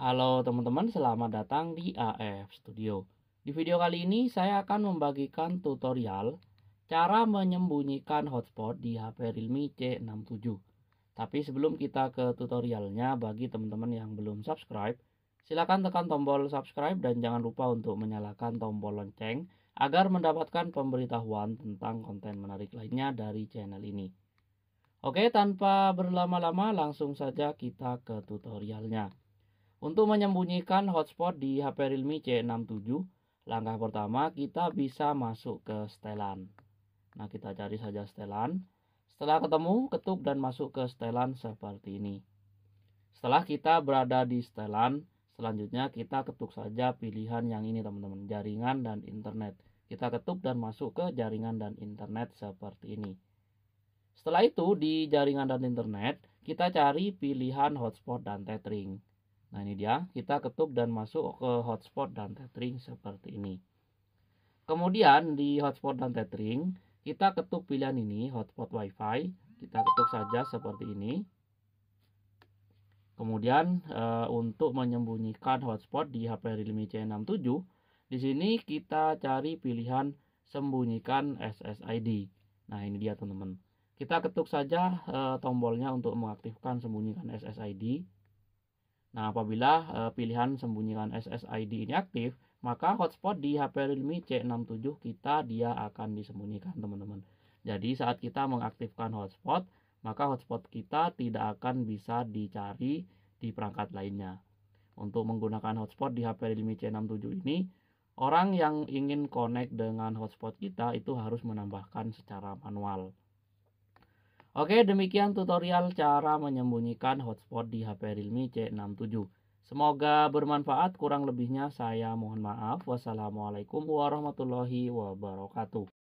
Halo teman-teman, selamat datang di AF Studio. Di video kali ini saya akan membagikan tutorial cara menyembunyikan hotspot di HP Realme C67. Tapi sebelum kita ke tutorialnya, bagi teman-teman yang belum subscribe, silakan tekan tombol subscribe dan jangan lupa untuk menyalakan tombol lonceng agar mendapatkan pemberitahuan tentang konten menarik lainnya dari channel ini. Oke, tanpa berlama-lama langsung saja kita ke tutorialnya. Untuk menyembunyikan hotspot di HP Realme C67, langkah pertama kita bisa masuk ke setelan. Nah, kita cari saja setelan. Setelah ketemu, ketuk dan masuk ke setelan seperti ini. Setelah kita berada di setelan, selanjutnya kita ketuk saja pilihan yang ini teman-teman, jaringan dan internet. Kita ketuk dan masuk ke jaringan dan internet seperti ini. Setelah itu di jaringan dan internet, kita cari pilihan hotspot dan tethering. Nah ini dia, kita ketuk dan masuk ke hotspot dan tethering seperti ini. Kemudian di hotspot dan tethering, kita ketuk pilihan ini, hotspot wifi. Kita ketuk saja seperti ini. Kemudian e, untuk menyembunyikan hotspot di HP Realme C67, di sini kita cari pilihan sembunyikan SSID. Nah ini dia teman-teman. Kita ketuk saja e, tombolnya untuk mengaktifkan sembunyikan SSID. Nah, apabila uh, pilihan sembunyikan SSID ini aktif, maka hotspot di HP Realme C67 kita dia akan disembunyikan, teman-teman. Jadi, saat kita mengaktifkan hotspot, maka hotspot kita tidak akan bisa dicari di perangkat lainnya. Untuk menggunakan hotspot di HP Realme C67 ini, orang yang ingin connect dengan hotspot kita itu harus menambahkan secara manual. Oke, demikian tutorial cara menyembunyikan hotspot di HP Realme C67. Semoga bermanfaat, kurang lebihnya saya mohon maaf. Wassalamualaikum warahmatullahi wabarakatuh.